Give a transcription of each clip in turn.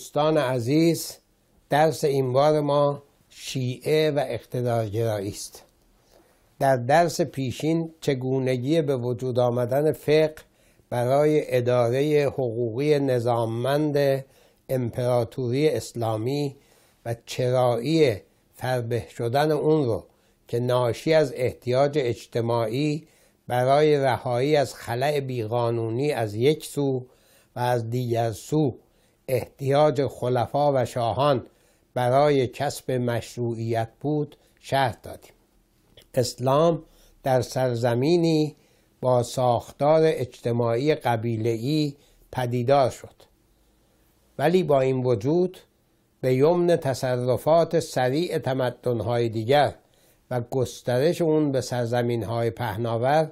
دوستان عزیز درس این بار ما شیعه و اقتدارگرایی است در درس پیشین چگونگی به وجود آمدن فقه برای اداره حقوقی نظاممند امپراتوری اسلامی و چرایی فربه شدن اون رو که ناشی از احتیاج اجتماعی برای رهایی از خلع بیقانونی از یک سو و از دیگر سو احتیاج خلفا و شاهان برای کسب مشروعیت بود شهر دادیم اسلام در سرزمینی با ساختار اجتماعی قبیلهای پدیدار شد ولی با این وجود به یمن تصرفات سریع تمدنهای دیگر و گسترش اون به سرزمینهای پهناور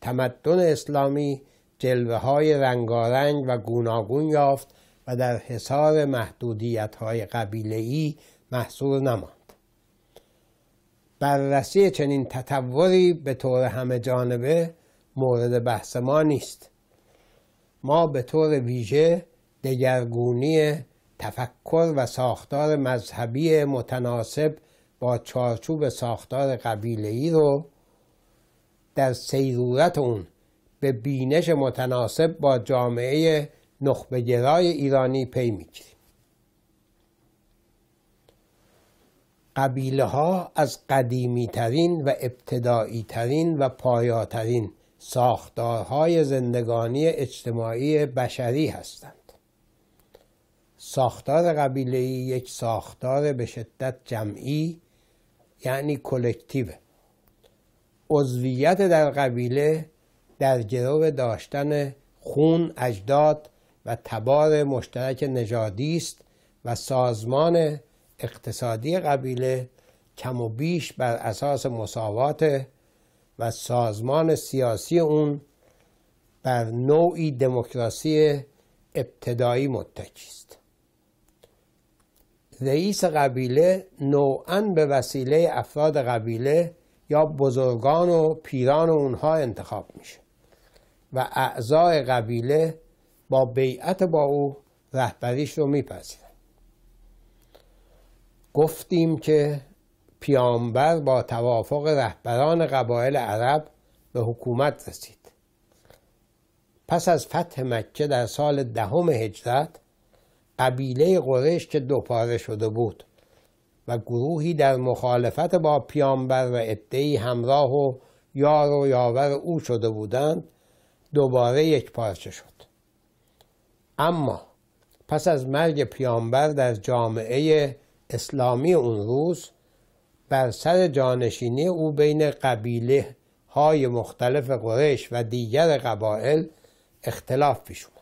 تمدن اسلامی جلوه های رنگارنگ و گوناگون یافت و در حصار محدودیت های قبیله ای محصور نماند بررسی چنین تطوری به طور همه جانبه مورد بحث ما نیست ما به طور ویژه دگرگونی تفکر و ساختار مذهبی متناسب با چارچوب ساختار ای رو در سیرورت اون به بینش متناسب با جامعه نخبه گرای ایرانی پی میگیریم قبیله ها از قدیمی ترین و ابتدایی ترین و پایاترین ساختارهای زندگانی اجتماعی بشری هستند ساختار قبیله یک ساختار به شدت جمعی یعنی کلکتیو عضویت در قبیله در گرو داشتن خون اجداد و تبار مشترک نژادی است و سازمان اقتصادی قبیله کم و بیش بر اساس مساوات و سازمان سیاسی اون بر نوعی دموکراسی ابتدایی متکی است رئیس قبیله نوعا به وسیله افراد قبیله یا بزرگان و پیران اونها انتخاب میشه و اعضای قبیله با بیعت با او رهبریش رو میپذیرن. گفتیم که پیامبر با توافق رهبران قبایل عرب به حکومت رسید پس از فتح مکه در سال دهم هجرت قبیله قریش که دوپاره شده بود و گروهی در مخالفت با پیامبر و ای همراه و یار و یاور او شده بودند دوباره یک پارچه شد اما پس از مرگ پیامبر در جامعه اسلامی اون روز بر سر جانشینی او بین قبیله های مختلف قریش و دیگر قبائل اختلاف پیش اومد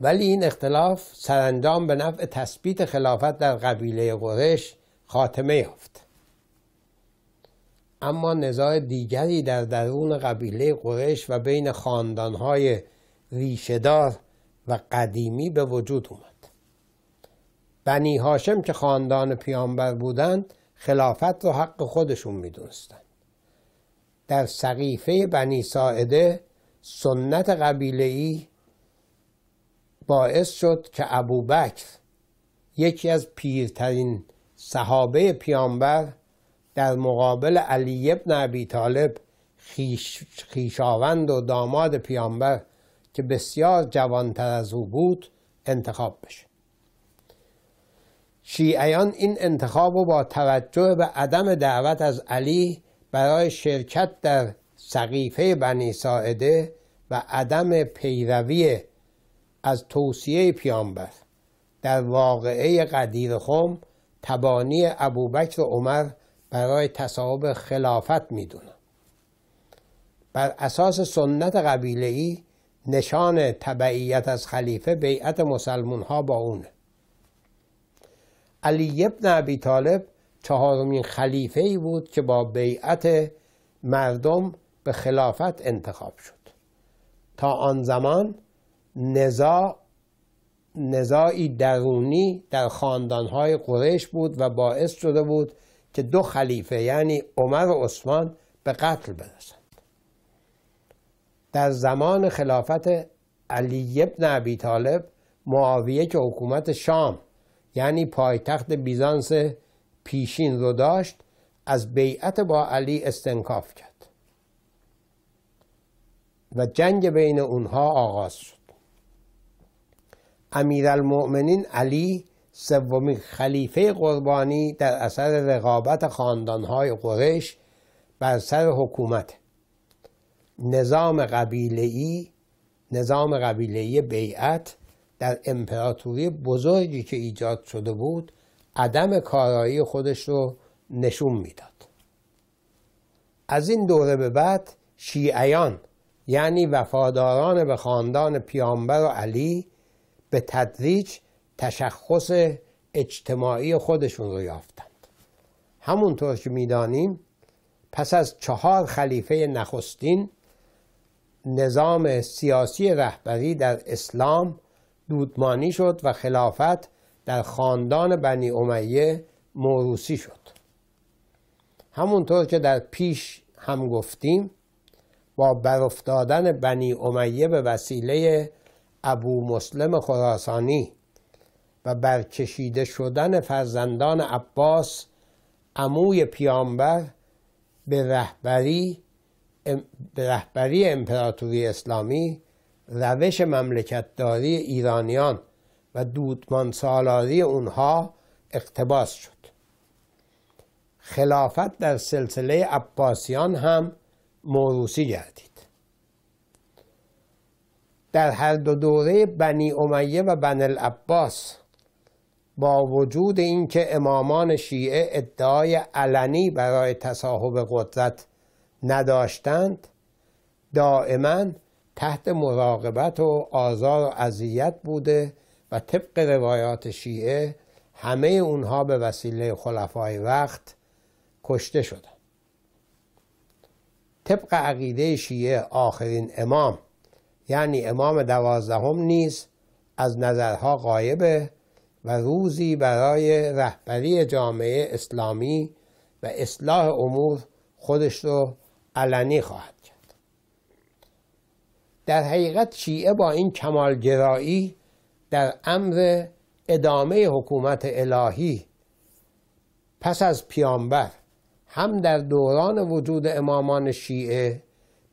ولی این اختلاف سرانجام به نفع تثبیت خلافت در قبیله قریش خاتمه یافت اما نزاع دیگری در درون قبیله قریش و بین خاندانهای ریشهدار و قدیمی به وجود اومد بنی هاشم که خاندان پیامبر بودند خلافت را حق خودشون میدونستند در صقیفه بنی ساعده سنت قبیله ای باعث شد که ابوبکر یکی از پیرترین صحابه پیامبر در مقابل علی ابن ابی طالب خیش، خیشاوند و داماد پیامبر که بسیار جوانتر از او بود انتخاب بشه شیعیان این انتخاب رو با توجه به عدم دعوت از علی برای شرکت در سقیفه بنی ساعده و عدم پیروی از توصیه پیامبر در واقعه قدیر خم تبانی ابوبکر عمر برای تصاحب خلافت میدونم بر اساس سنت قبیله ای نشان تبعیت از خلیفه بیعت مسلمون ها با اونه علی ابن ابی طالب چهارمین خلیفه ای بود که با بیعت مردم به خلافت انتخاب شد تا آن زمان نزاع نزاعی درونی در های قریش بود و باعث شده بود که دو خلیفه یعنی عمر و عثمان به قتل برسند در زمان خلافت علی ابن ابی طالب معاویه که حکومت شام یعنی پایتخت بیزانس پیشین رو داشت از بیعت با علی استنکاف کرد و جنگ بین اونها آغاز شد امیرالمؤمنین علی سومین خلیفه قربانی در اثر رقابت خاندانهای قرش بر سر حکومت نظام قبیلی نظام قبیلی بیعت در امپراتوری بزرگی که ایجاد شده بود عدم کارایی خودش رو نشون میداد از این دوره به بعد شیعیان یعنی وفاداران به خاندان پیامبر و علی به تدریج تشخص اجتماعی خودشون رو یافتند همونطور که میدانیم پس از چهار خلیفه نخستین نظام سیاسی رهبری در اسلام دودمانی شد و خلافت در خاندان بنی امیه موروسی شد همونطور که در پیش هم گفتیم با برافتادن بنی امیه به وسیله ابو مسلم خراسانی و برکشیده شدن فرزندان عباس عموی پیامبر به رهبری به رهبری امپراتوری اسلامی روش مملکتداری ایرانیان و دودمان سالاری اونها اقتباس شد خلافت در سلسله عباسیان هم موروسی گردید در هر دو دوره بنی امیه و بن العباس با وجود اینکه امامان شیعه ادعای علنی برای تصاحب قدرت نداشتند دائما تحت مراقبت و آزار و اذیت بوده و طبق روایات شیعه همه اونها به وسیله خلفای وقت کشته شدند طبق عقیده شیعه آخرین امام یعنی امام دوازدهم نیز از نظرها غایبه و روزی برای رهبری جامعه اسلامی و اصلاح امور خودش رو علنی خواهد کرد در حقیقت شیعه با این کمالگرایی در امر ادامه حکومت الهی پس از پیامبر هم در دوران وجود امامان شیعه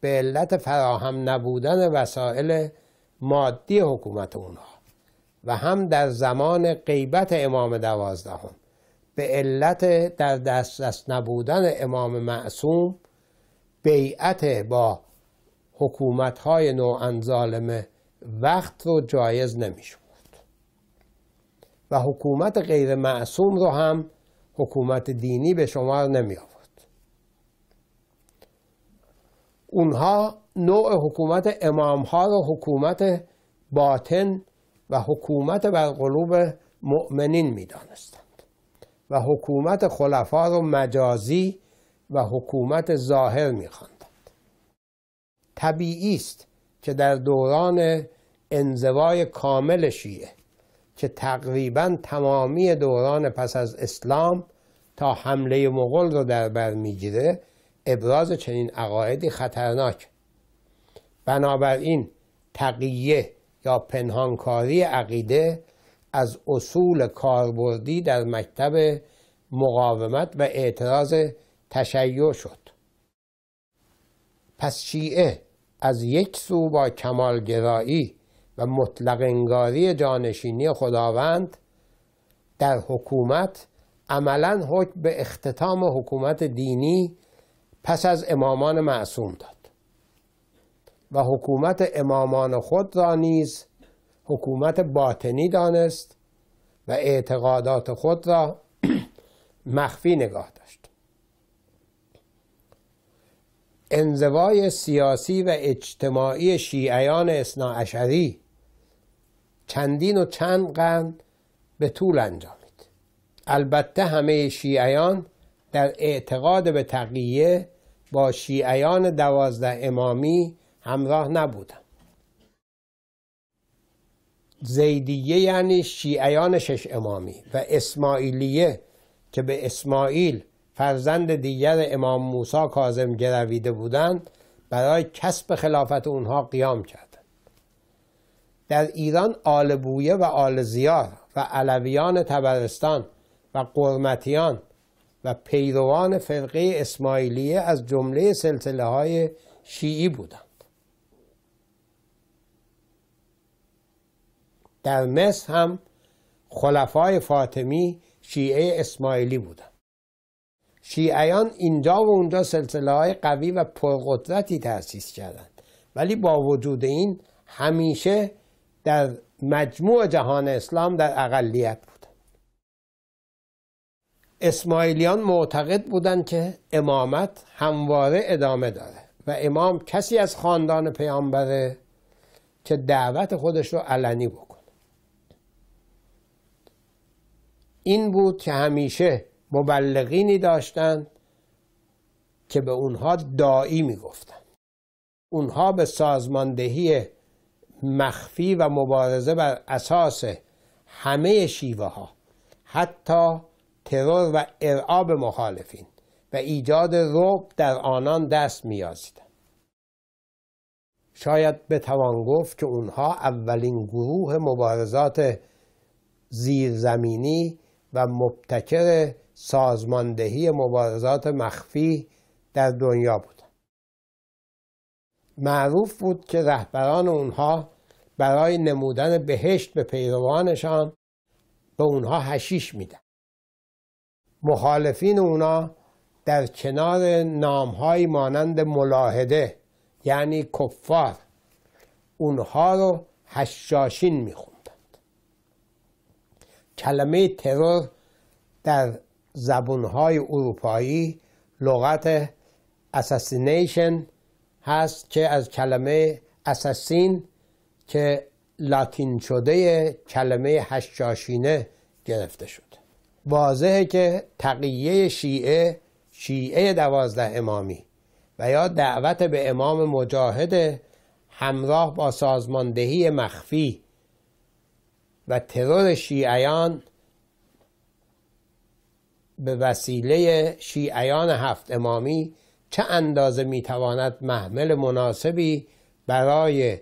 به علت فراهم نبودن وسایل مادی حکومت اونها و هم در زمان غیبت امام دوازدهم به علت در دسترس نبودن امام معصوم بیعت با حکومت های نوعا وقت رو جایز نمیشود. و حکومت غیر معصوم رو هم حکومت دینی به شما نمی آورد اونها نوع حکومت امام ها رو حکومت باطن و حکومت بر قلوب مؤمنین میدانستند و حکومت خلفا رو مجازی و حکومت ظاهر میخواندند طبیعی است که در دوران انزوای کامل شیعه که تقریبا تمامی دوران پس از اسلام تا حمله مغول رو در بر میگیره ابراز چنین عقایدی خطرناک بنابراین تقیه یا پنهانکاری عقیده از اصول کاربردی در مکتب مقاومت و اعتراض تشیع شد پس شیعه از یک سو با کمالگرایی و مطلق انگاری جانشینی خداوند در حکومت عملا حکم به اختتام حکومت دینی پس از امامان معصوم داد و حکومت امامان خود را نیز حکومت باطنی دانست و اعتقادات خود را مخفی نگاه داشت انزوای سیاسی و اجتماعی شیعیان اثناعشری چندین و چند قرن به طول انجامید البته همه شیعیان در اعتقاد به تقیه با شیعیان دوازده امامی همراه نبودن زیدیه یعنی شیعیان شش امامی و اسماعیلیه که به اسماعیل فرزند دیگر امام موسا کازم گرویده بودند برای کسب خلافت اونها قیام کردند در ایران آل بویه و آل زیار و علویان تبرستان و قرمتیان و پیروان فرقه اسماعیلیه از جمله سلسله های شیعی بودند در مصر هم خلفای فاطمی شیعه اسماعیلی بودند شیعیان اینجا و اونجا سلسله های قوی و پرقدرتی تأسیس کردند ولی با وجود این همیشه در مجموع جهان اسلام در اقلیت بودند اسماعیلیان معتقد بودند که امامت همواره ادامه داره و امام کسی از خاندان پیامبره که دعوت خودش رو علنی بود این بود که همیشه مبلغینی داشتند که به اونها دایی میگفتند اونها به سازماندهی مخفی و مبارزه بر اساس همه شیوه ها حتی ترور و ارعاب مخالفین و ایجاد روب در آنان دست میازیدند شاید بتوان گفت که اونها اولین گروه مبارزات زیرزمینی و مبتکر سازماندهی مبارزات مخفی در دنیا بود. معروف بود که رهبران اونها برای نمودن بهشت به پیروانشان به اونها هشیش میدن مخالفین اونا در کنار نامهایی مانند ملاحده یعنی کفار اونها رو هشاشین میخوند کلمه ترور در زبونهای اروپایی لغت اساسینیشن هست که از کلمه اساسین که لاتین شده کلمه هشتاشینه گرفته شد واضحه که تقیه شیعه شیعه دوازده امامی و یا دعوت به امام مجاهد همراه با سازماندهی مخفی و ترور شیعیان به وسیله شیعیان هفت امامی چه اندازه میتواند محمل مناسبی برای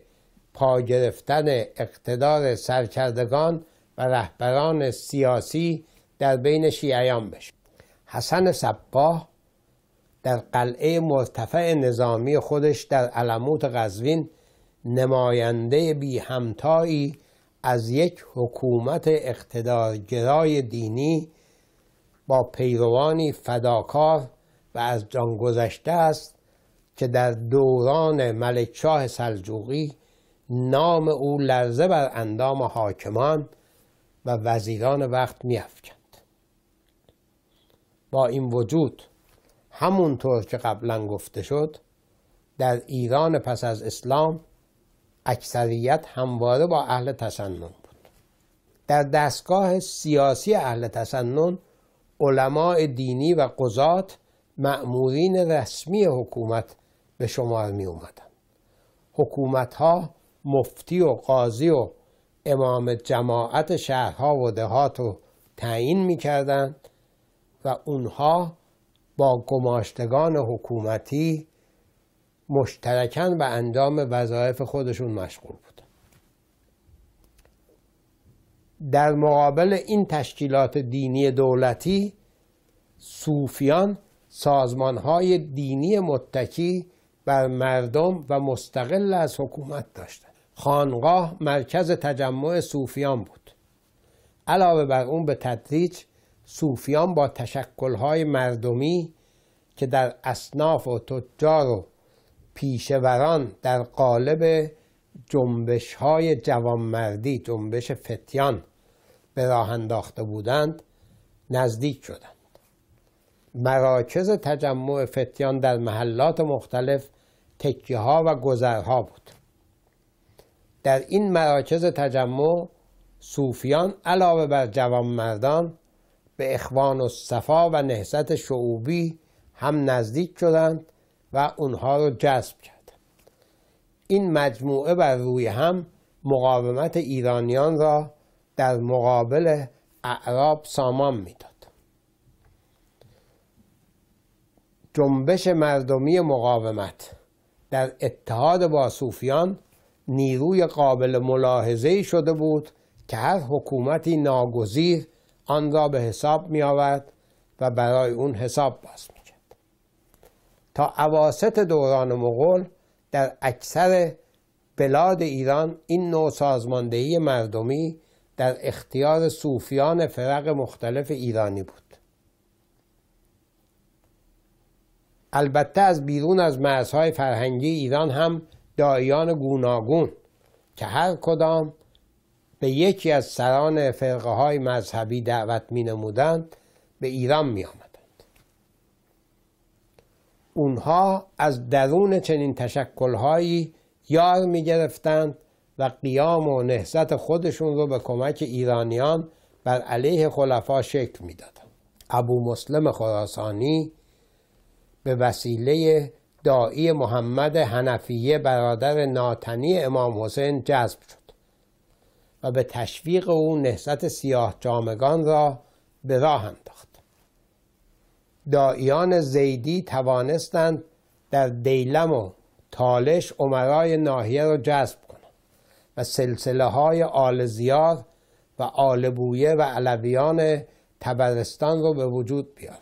پا گرفتن اقتدار سرکردگان و رهبران سیاسی در بین شیعیان بشه حسن صباه در قلعه مرتفع نظامی خودش در علموت قزوین نماینده بی همتایی از یک حکومت اقتدارگرای دینی با پیروانی فداکار و از جان گذشته است که در دوران ملکشاه سلجوقی نام او لرزه بر اندام حاکمان و وزیران وقت میافکند با این وجود همونطور که قبلا گفته شد در ایران پس از اسلام اکثریت همواره با اهل تسنن بود در دستگاه سیاسی اهل تسنن علماء دینی و قضات معمورین رسمی حکومت به شمار می اومدن حکومت ها مفتی و قاضی و امام جماعت شهرها و دهات رو تعیین می کردن و اونها با گماشتگان حکومتی مشترکن به اندام وظایف خودشون مشغول بود در مقابل این تشکیلات دینی دولتی صوفیان های دینی متکی بر مردم و مستقل از حکومت داشتند خانقاه مرکز تجمع صوفیان بود علاوه بر اون به تدریج صوفیان با های مردمی که در اصناف و تجار و پیشوران در قالب جنبش های جوانمردی جنبش فتیان به راه انداخته بودند نزدیک شدند مراکز تجمع فتیان در محلات مختلف تکیه ها و گذرها بود در این مراکز تجمع صوفیان علاوه بر جوانمردان به اخوان و صفا و نهضت شعوبی هم نزدیک شدند و اونها رو جذب کرد این مجموعه بر روی هم مقاومت ایرانیان را در مقابل اعراب سامان میداد جنبش مردمی مقاومت در اتحاد با صوفیان نیروی قابل ملاحظه شده بود که هر حکومتی ناگزیر آن را به حساب می آورد و برای اون حساب باز می تا عواست دوران مغول در اکثر بلاد ایران این نوع سازماندهی مردمی در اختیار صوفیان فرق مختلف ایرانی بود البته از بیرون از مرزهای فرهنگی ایران هم دایان گوناگون که هر کدام به یکی از سران فرقه های مذهبی دعوت می نمودند به ایران می آمد. اونها از درون چنین تشکلهایی یار می گرفتند و قیام و نهضت خودشون رو به کمک ایرانیان بر علیه خلفا شکل میدادند ابو مسلم خراسانی به وسیله دایی محمد حنفیه برادر ناتنی امام حسین جذب شد و به تشویق او نهضت سیاه جامگان را به راه انداخت دایان زیدی توانستند در دیلم و تالش عمرای ناحیه را جذب کنند و سلسله های آل زیار و آل بویه و علویان تبرستان را به وجود بیارند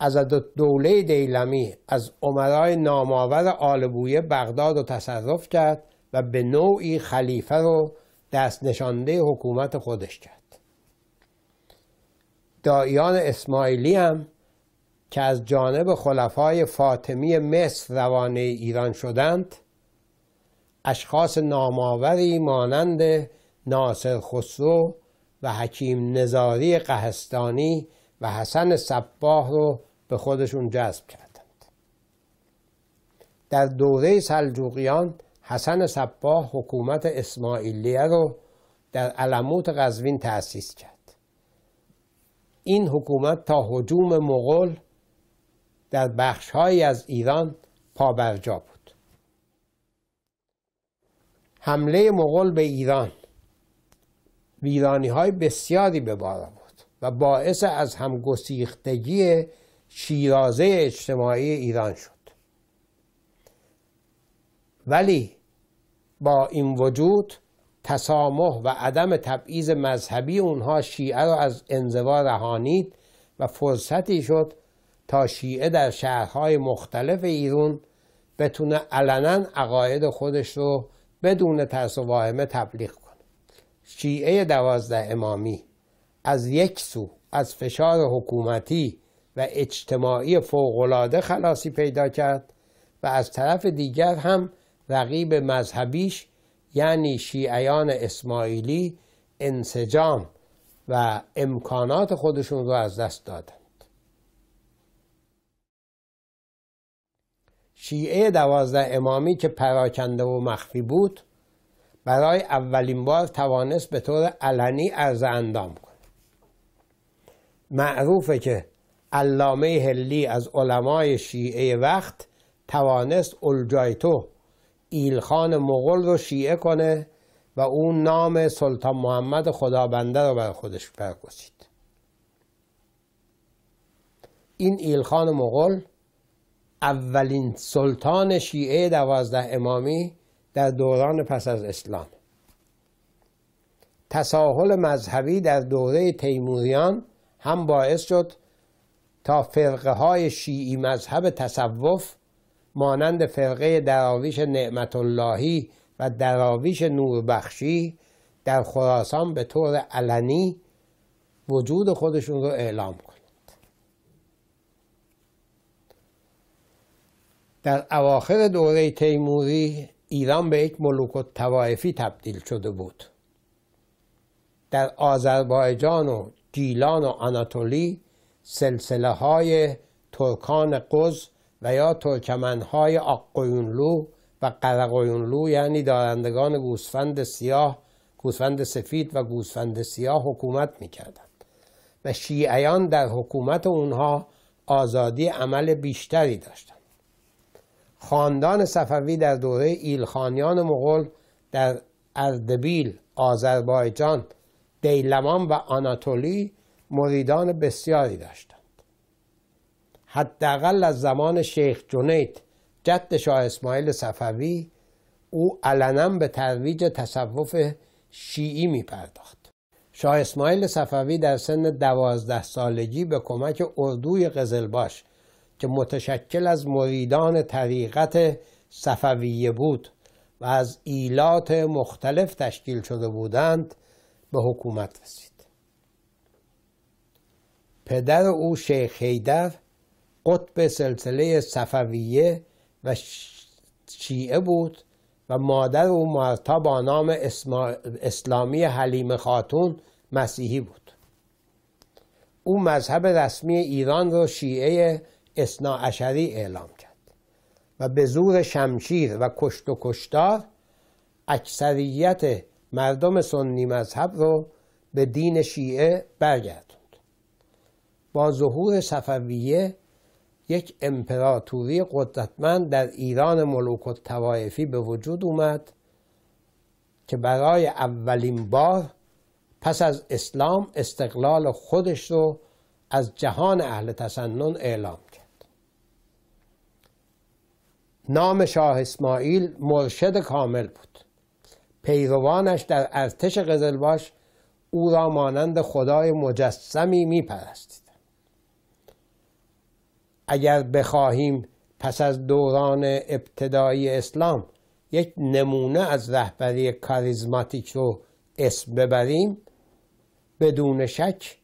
از دوله دیلمی از عمرای نامآور آل بویه بغداد را تصرف کرد و به نوعی خلیفه رو دست نشانده حکومت خودش کرد دائیان اسماعیلی هم که از جانب خلفای فاطمی مصر روانه ایران شدند اشخاص نامآوری مانند ناصر خسرو و حکیم نزاری قهستانی و حسن سباه رو به خودشون جذب کردند در دوره سلجوقیان حسن سباه حکومت اسماعیلیه رو در علموت قزوین تأسیس کرد این حکومت تا حجوم مغول در بخشهایی از ایران پابرجا بود حمله مغول به ایران ویرانی های بسیاری به بار بود و باعث از همگسیختگی شیرازه اجتماعی ایران شد ولی با این وجود تسامح و عدم تبعیض مذهبی اونها شیعه را از انزوا رهانید و فرصتی شد تا شیعه در شهرهای مختلف ایرون بتونه علنا عقاید خودش رو بدون ترس و واهمه تبلیغ کنه شیعه دوازده امامی از یک سو از فشار حکومتی و اجتماعی فوقالعاده خلاصی پیدا کرد و از طرف دیگر هم رقیب مذهبیش یعنی شیعیان اسماعیلی انسجام و امکانات خودشون رو از دست دادند شیعه دوازده امامی که پراکنده و مخفی بود برای اولین بار توانست به طور علنی از اندام کنه معروفه که علامه هلی از علمای شیعه وقت توانست الجایتو ایلخان مغل رو شیعه کنه و اون نام سلطان محمد خدابنده رو بر خودش برگزید این ایلخان مغل اولین سلطان شیعه دوازده امامی در دوران پس از اسلام تساهل مذهبی در دوره تیموریان هم باعث شد تا فرقه های شیعی مذهب تصوف مانند فرقه دراویش نعمت اللهی و دراویش نوربخشی در خراسان به طور علنی وجود خودشون رو اعلام کنند در اواخر دوره تیموری ایران به یک ملوک و تبدیل شده بود در آذربایجان و جیلان و آناتولی سلسله های ترکان قز و یا های آقویونلو و قرقویونلو یعنی دارندگان گوسفند سیاه گوسفند سفید و گوسفند سیاه حکومت میکردند و شیعیان در حکومت اونها آزادی عمل بیشتری داشتند خاندان صفوی در دوره ایلخانیان مغول در اردبیل آذربایجان دیلمان و آناتولی مریدان بسیاری داشتند حداقل از زمان شیخ جنید جد شاه اسماعیل صفوی او علنا به ترویج تصوف شیعی می پرداخت شاه اسماعیل صفوی در سن دوازده سالگی به کمک اردوی قزلباش که متشکل از مریدان طریقت صفویه بود و از ایلات مختلف تشکیل شده بودند به حکومت رسید پدر او شیخ حیدر قطب سلسله صفویه و شیعه بود و مادر او مرتا با نام اسلامی حلیم خاتون مسیحی بود او مذهب رسمی ایران را شیعه اثناعشری اعلام کرد و به زور شمشیر و کشت و کشتار اکثریت مردم سنی مذهب را به دین شیعه برگردوند با ظهور صفویه یک امپراتوری قدرتمند در ایران ملوک و توایفی به وجود اومد که برای اولین بار پس از اسلام استقلال خودش رو از جهان اهل تسنن اعلام کرد نام شاه اسماعیل مرشد کامل بود پیروانش در ارتش قزلباش او را مانند خدای مجسمی میپرستید اگر بخواهیم پس از دوران ابتدایی اسلام یک نمونه از رهبری کاریزماتیک رو اسم ببریم بدون شک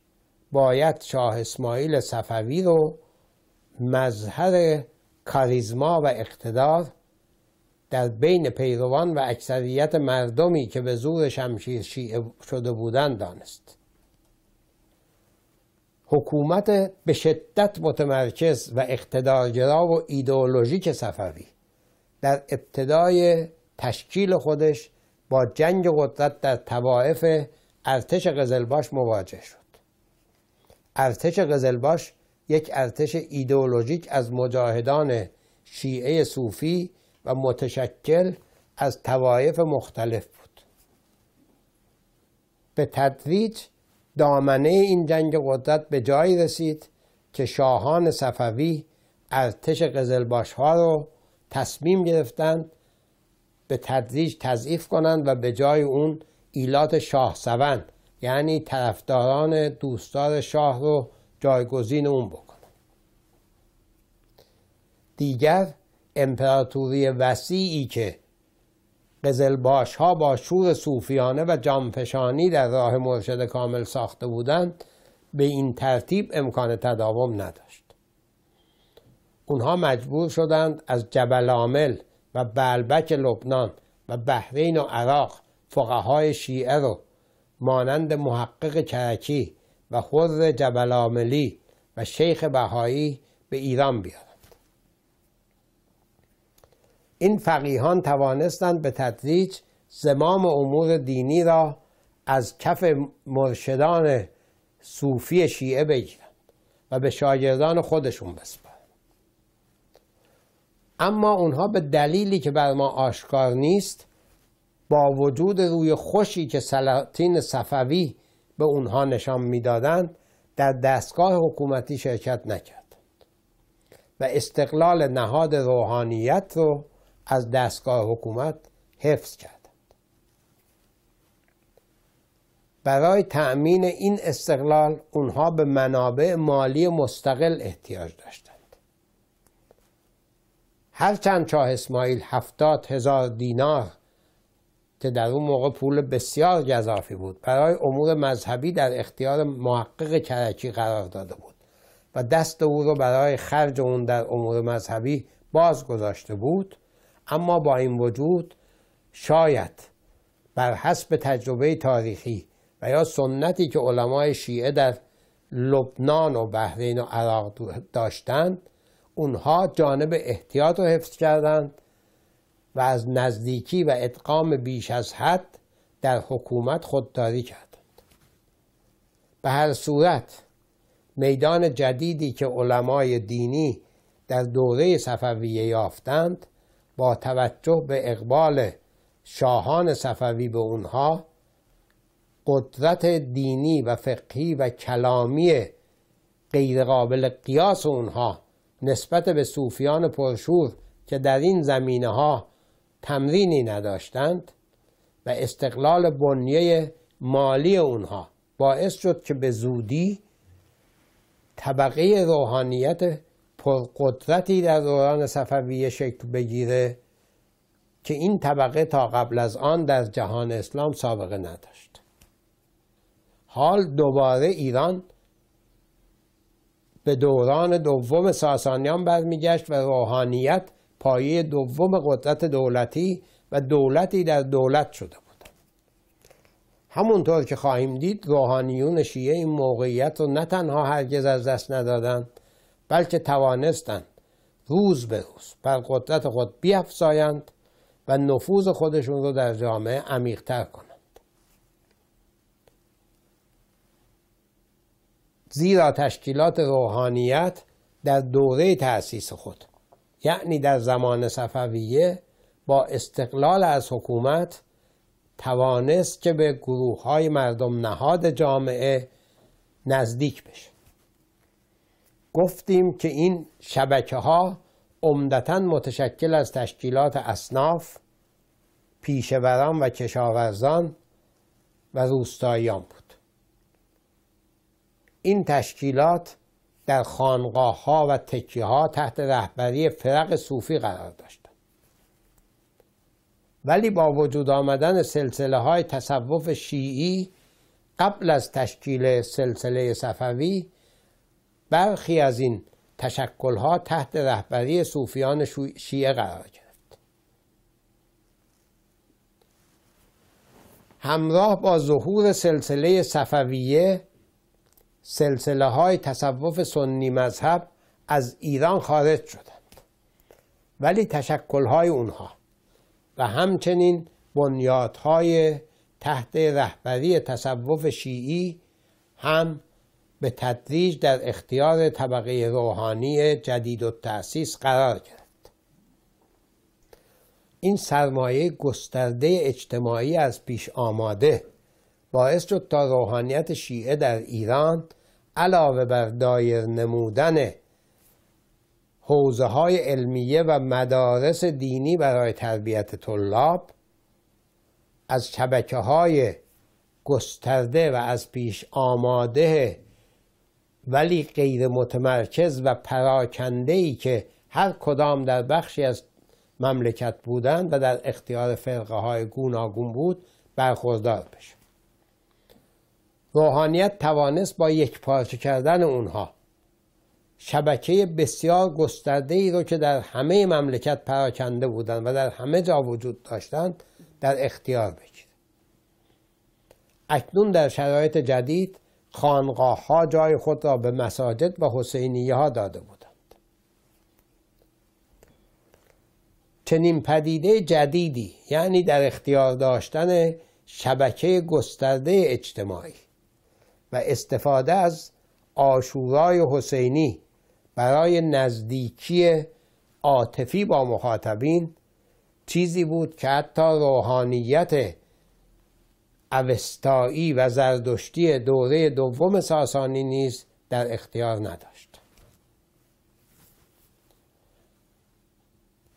باید شاه اسماعیل صفوی رو مظهر کاریزما و اقتدار در بین پیروان و اکثریت مردمی که به زور شمشیر شیعه شده بودند دانست حکومت به شدت متمرکز و اقتدارگرا و ایدئولوژیک صفوی در ابتدای تشکیل خودش با جنگ قدرت در توائف ارتش قزلباش مواجه شد ارتش قزلباش یک ارتش ایدئولوژیک از مجاهدان شیعه صوفی و متشکل از توایف مختلف بود به تدریج دامنه این جنگ قدرت به جایی رسید که شاهان صفوی ارتش قزلباش ها رو تصمیم گرفتند به تدریج تضعیف کنند و به جای اون ایلات شاه سوند یعنی طرفداران دوستدار شاه رو جایگزین اون بکنند دیگر امپراتوری وسیعی که قزلباش ها با شور صوفیانه و جامفشانی در راه مرشد کامل ساخته بودند به این ترتیب امکان تداوم نداشت اونها مجبور شدند از جبل عامل و بلبک لبنان و بحرین و عراق فقهای شیعه رو مانند محقق کرکی و خود جبل و شیخ بهایی به ایران بیارند این فقیهان توانستند به تدریج زمام امور دینی را از کف مرشدان صوفی شیعه بگیرند و به شاگردان خودشون بسپارند اما اونها به دلیلی که بر ما آشکار نیست با وجود روی خوشی که سلاطین صفوی به اونها نشان میدادند در دستگاه حکومتی شرکت نکردند و استقلال نهاد روحانیت رو از دستگاه حکومت حفظ کردند برای تأمین این استقلال اونها به منابع مالی مستقل احتیاج داشتند هرچند شاه اسماعیل هفتاد هزار دینار که در اون موقع پول بسیار گذافی بود برای امور مذهبی در اختیار محقق کرکی قرار داده بود و دست او رو برای خرج اون در امور مذهبی باز گذاشته بود اما با این وجود شاید بر حسب تجربه تاریخی و یا سنتی که علمای شیعه در لبنان و بحرین و عراق داشتند اونها جانب احتیاط رو حفظ کردند و از نزدیکی و ادغام بیش از حد در حکومت خودداری کردند به هر صورت میدان جدیدی که علمای دینی در دوره صفویه یافتند با توجه به اقبال شاهان صفوی به اونها قدرت دینی و فقهی و کلامی غیرقابل قیاس اونها نسبت به صوفیان پرشور که در این زمینه ها تمرینی نداشتند و استقلال بنیه مالی اونها باعث شد که به زودی طبقه روحانیت قدرتی در دوران صفویه شکل بگیره که این طبقه تا قبل از آن در جهان اسلام سابقه نداشت حال دوباره ایران به دوران دوم ساسانیان برمیگشت و روحانیت پایه دوم قدرت دولتی و دولتی در دولت شده بود همونطور که خواهیم دید روحانیون شیعه این موقعیت رو نه تنها هرگز از دست ندادند بلکه توانستند روز به روز بر قدرت خود بیافزایند و نفوذ خودشون رو در جامعه عمیقتر کنند زیرا تشکیلات روحانیت در دوره تأسیس خود یعنی در زمان صفویه با استقلال از حکومت توانست که به گروه های مردم نهاد جامعه نزدیک بشه گفتیم که این شبکه ها عمدتا متشکل از تشکیلات اصناف پیشوران و کشاورزان و روستاییان بود این تشکیلات در خانقاه ها و تکیه ها تحت رهبری فرق صوفی قرار داشتند ولی با وجود آمدن سلسله های تصوف شیعی قبل از تشکیل سلسله صفوی برخی از این تشکلها تحت رهبری صوفیان شیعه قرار گرفت همراه با ظهور سلسله صفویه سلسله های تصوف سنی مذهب از ایران خارج شدند ولی تشکل های اونها و همچنین بنیادهای تحت رهبری تصوف شیعی هم به تدریج در اختیار طبقه روحانی جدید و تأسیس قرار گرفت این سرمایه گسترده اجتماعی از پیش آماده باعث شد تا روحانیت شیعه در ایران علاوه بر دایر نمودن حوزه های علمیه و مدارس دینی برای تربیت طلاب از چبکه های گسترده و از پیش آماده ولی غیر متمرکز و پراکنده ای که هر کدام در بخشی از مملکت بودند و در اختیار فرقه های گوناگون بود برخوردار بشه روحانیت توانست با یک پارچه کردن اونها شبکه بسیار گسترده ای رو که در همه مملکت پراکنده بودند و در همه جا وجود داشتند در اختیار بگیره اکنون در شرایط جدید خانقاه ها جای خود را به مساجد و حسینیه ها داده بودند چنین پدیده جدیدی یعنی در اختیار داشتن شبکه گسترده اجتماعی و استفاده از آشورای حسینی برای نزدیکی عاطفی با مخاطبین چیزی بود که حتی روحانیت اوستایی و زردشتی دوره دوم ساسانی نیز در اختیار نداشت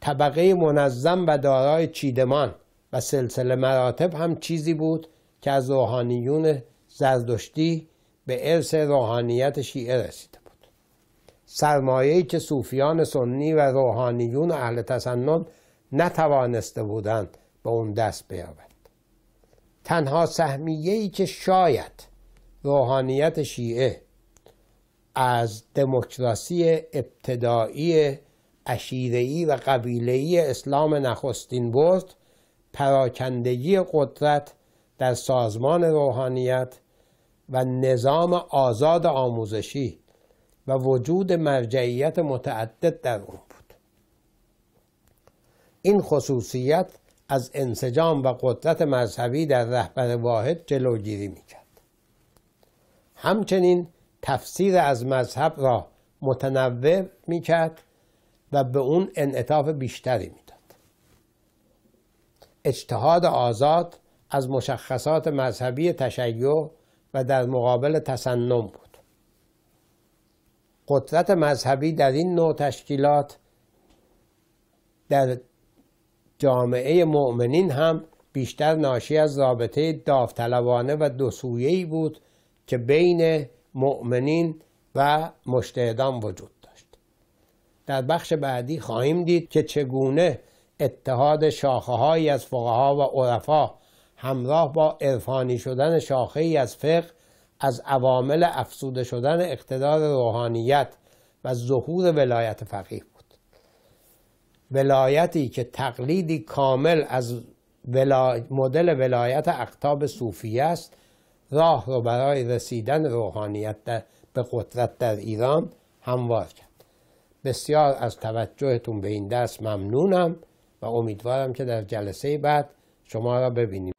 طبقه منظم و دارای چیدمان و سلسله مراتب هم چیزی بود که از روحانیون زردشتی به ارث روحانیت شیعه رسیده بود سرمایه‌ای که صوفیان سنی و روحانیون اهل تسنن نتوانسته بودند به اون دست بیاورد. تنها سهمیه ای که شاید روحانیت شیعه از دموکراسی ابتدایی ای و قبیلهای اسلام نخستین برد پراکندگی قدرت در سازمان روحانیت و نظام آزاد آموزشی و وجود مرجعیت متعدد در اون بود این خصوصیت از انسجام و قدرت مذهبی در رهبر واحد جلوگیری میکرد همچنین تفسیر از مذهب را متنوع میکرد و به اون انعطاف بیشتری میداد اجتهاد آزاد از مشخصات مذهبی تشیع و در مقابل تسنم بود قدرت مذهبی در این نوع تشکیلات در جامعه مؤمنین هم بیشتر ناشی از رابطه داوطلبانه و دوسویه‌ای بود که بین مؤمنین و مشتهدان وجود داشت در بخش بعدی خواهیم دید که چگونه اتحاد شاخههایی از فقها و عرفا همراه با عرفانی شدن شاخه ای از فقه از عوامل افسوده شدن اقتدار روحانیت و ظهور ولایت فقیه ولایتی که تقلیدی کامل از ولا... مدل ولایت اقتاب صوفی است راه رو برای رسیدن روحانیت به قدرت در ایران هموار کرد بسیار از توجهتون به این درس ممنونم و امیدوارم که در جلسه بعد شما را ببینیم